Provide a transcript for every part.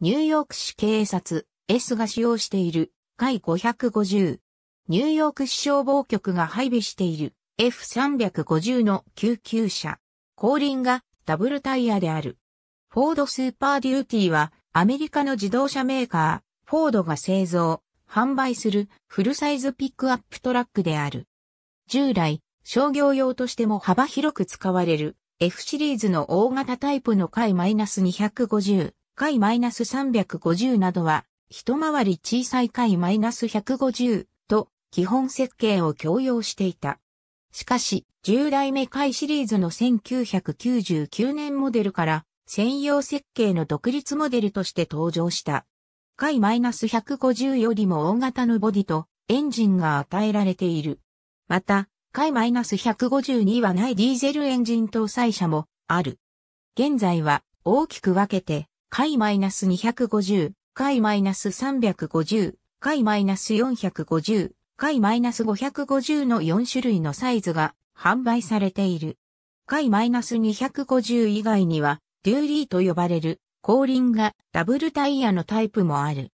ニューヨーク市警察 S が使用している海550。ニューヨーク市消防局が配備している F350 の救急車。後輪がダブルタイヤである。フォードスーパーデューティーはアメリカの自動車メーカー、フォードが製造、販売するフルサイズピックアップトラックである。従来、商業用としても幅広く使われる F シリーズの大型タイプの海 -250。回 -350 などは、一回り小さい回 -150 と基本設計を強要していた。しかし、10代目回シリーズの1999年モデルから専用設計の独立モデルとして登場した。回 -150 よりも大型のボディとエンジンが与えられている。また、回 -150 にはないディーゼルエンジン搭載車もある。現在は大きく分けて解 -250、解 -350、解 -450、解 -550 の4種類のサイズが販売されている。解 -250 以外には、デューリーと呼ばれる後輪がダブルタイヤのタイプもある。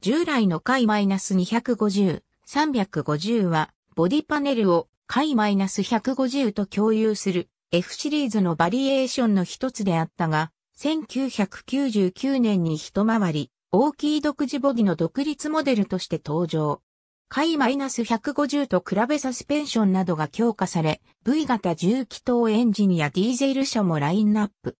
従来の解 -250、350はボディパネルを解 -150 と共有する F シリーズのバリエーションの一つであったが、1999年に一回り、大きい独自ボディの独立モデルとして登場。回 -150 と比べサスペンションなどが強化され、V 型重気筒エンジンやディーゼル車もラインナップ。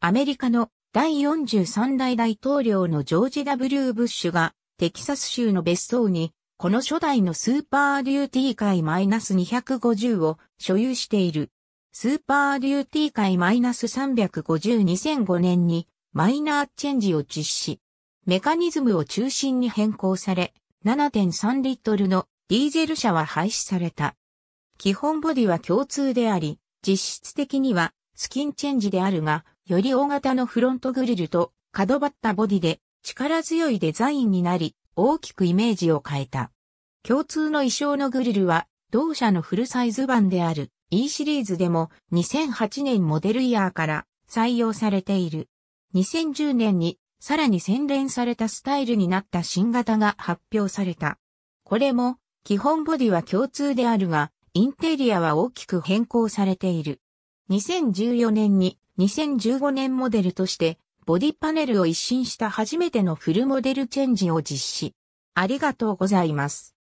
アメリカの第43代大統領のジョージ・ W・ ブッシュがテキサス州の別荘に、この初代のスーパーデューティー回 -250 を所有している。スーパーデューティー界マイナス -350-2005 年にマイナーチェンジを実施。メカニズムを中心に変更され、7.3リットルのディーゼル車は廃止された。基本ボディは共通であり、実質的にはスキンチェンジであるが、より大型のフロントグリルと角張ったボディで力強いデザインになり、大きくイメージを変えた。共通の衣装のグリルは同社のフルサイズ版である E シリーズでも2008年モデルイヤーから採用されている。2010年にさらに洗練されたスタイルになった新型が発表された。これも基本ボディは共通であるが、インテリアは大きく変更されている。2014年に2015年モデルとしてボディパネルを一新した初めてのフルモデルチェンジを実施。ありがとうございます。